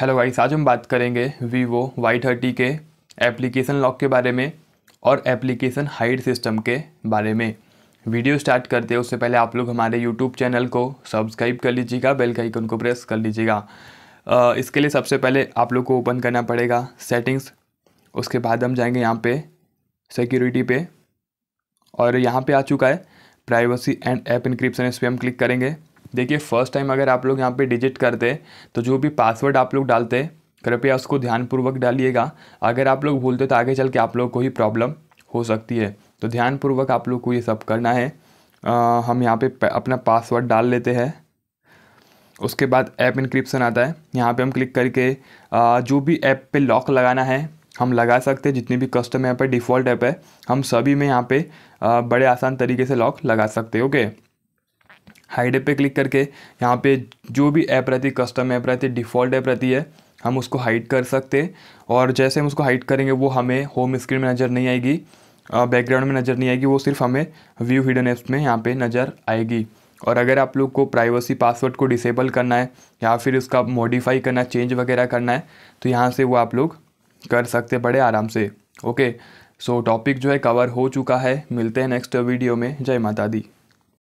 hello guys आज हम बात करेंगे वीवो वाई थर्टी के एप्लीकेशन लॉक के बारे में और एप्लीकेशन हाइड सिस्टम के बारे में वीडियो स्टार्ट करते हैं उससे पहले आप लोग हमारे यूट्यूब चैनल को सब्सक्राइब कर लीजिएगा बेल का आइकन को प्रेस कर लीजिएगा इसके लिए सबसे पहले आप लोग को ओपन करना पड़ेगा सेटिंग्स उसके बाद हम जाएंगे यहाँ पर सिक्योरिटी पे और यहाँ पर आ चुका है प्राइवेसी एंड ऐप इनक्रिप्सन इस पर हम क्लिक करेंगे देखिए फर्स्ट टाइम अगर आप लोग यहाँ पे डिजिट करते तो जो भी पासवर्ड आप लोग डालते कृपया उसको ध्यानपूर्वक डालिएगा अगर आप लोग भूलते तो आगे चल के आप लोग को ही प्रॉब्लम हो सकती है तो ध्यानपूर्वक आप लोग को ये सब करना है आ, हम यहाँ पे अपना पासवर्ड डाल लेते हैं उसके बाद ऐप इनक्रिप्सन आता है यहाँ पर हम क्लिक करके आ, जो भी ऐप पर लॉक लगाना है हम लगा सकते हैं जितने भी कस्टम ऐप है डिफ़ॉल्ट ऐप है हम सभी में यहाँ पे आ, बड़े आसान तरीके से लॉक लगा सकते हैं ओके हाइडे पे क्लिक करके यहाँ पे जो भी ऐप रहती है कस्टम ऐप रहती है डिफ़ॉल्ट ऐप रहती है हम उसको हाइड कर सकते और जैसे हम उसको हाइड करेंगे वो हमें होम स्क्रीन में नज़र नहीं आएगी बैकग्राउंड में नज़र नहीं आएगी वो सिर्फ हमें व्यू हिडन ऐप्स में यहाँ पे नज़र आएगी और अगर आप लोग को प्राइवेसी पासवर्ड को डिसेबल करना है या फिर उसका मॉडिफाई करना चेंज वगैरह करना है तो यहाँ से वो आप लोग कर सकते बड़े आराम से ओके सो टॉपिक जो है कवर हो चुका है मिलते हैं नेक्स्ट वीडियो में जय माता दी